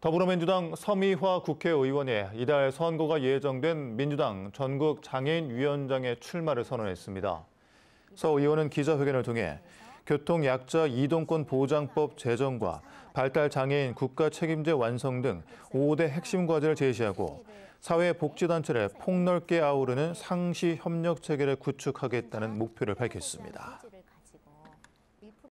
더불어민주당 서미화 국회의원이 이달 선거가 예정된 민주당 전국 장애인위원장의 출마를 선언했습니다. 서 의원은 기자회견을 통해 교통약자 이동권 보장법 제정과 발달장애인 국가책임제 완성 등 5대 핵심 과제를 제시하고 사회복지단체를 폭넓게 아우르는 상시 협력체계를 구축하겠다는 목표를 밝혔습니다.